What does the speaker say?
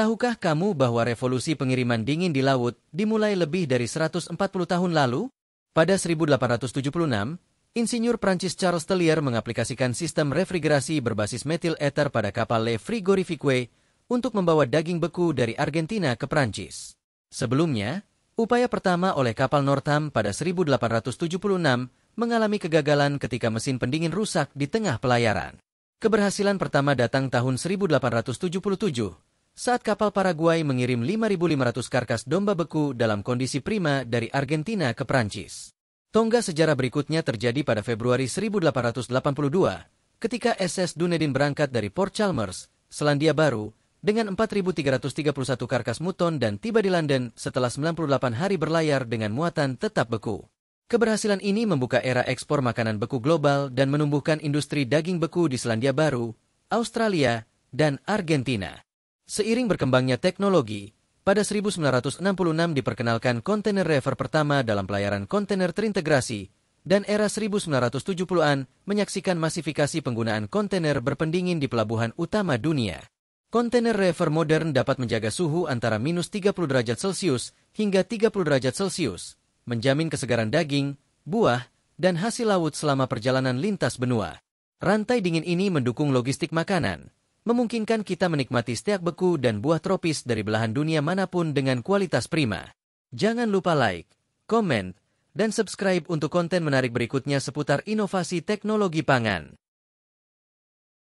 Tahukah kamu bahwa revolusi pengiriman dingin di laut dimulai lebih dari 140 tahun lalu? Pada 1876, insinyur Prancis Charles Tellier mengaplikasikan sistem refrigerasi berbasis metil ether pada kapal Le Frigorifique untuk membawa daging beku dari Argentina ke Prancis. Sebelumnya, upaya pertama oleh kapal Northam pada 1876 mengalami kegagalan ketika mesin pendingin rusak di tengah pelayaran. Keberhasilan pertama datang tahun 1877 saat kapal Paraguay mengirim 5.500 karkas domba beku dalam kondisi prima dari Argentina ke Prancis. Tongga sejarah berikutnya terjadi pada Februari 1882, ketika SS Dunedin berangkat dari Port Chalmers, Selandia Baru, dengan 4.331 karkas muton dan tiba di London setelah 98 hari berlayar dengan muatan tetap beku. Keberhasilan ini membuka era ekspor makanan beku global dan menumbuhkan industri daging beku di Selandia Baru, Australia, dan Argentina. Seiring berkembangnya teknologi, pada 1966 diperkenalkan kontainer river pertama dalam pelayaran kontainer terintegrasi, dan era 1970-an menyaksikan masifikasi penggunaan kontainer berpendingin di pelabuhan utama dunia. Kontainer river modern dapat menjaga suhu antara minus 30 derajat Celcius hingga 30 derajat Celcius, menjamin kesegaran daging, buah, dan hasil laut selama perjalanan lintas benua. Rantai dingin ini mendukung logistik makanan, memungkinkan kita menikmati steak beku dan buah tropis dari belahan dunia manapun dengan kualitas prima. Jangan lupa like, comment, dan subscribe untuk konten menarik berikutnya seputar inovasi teknologi pangan.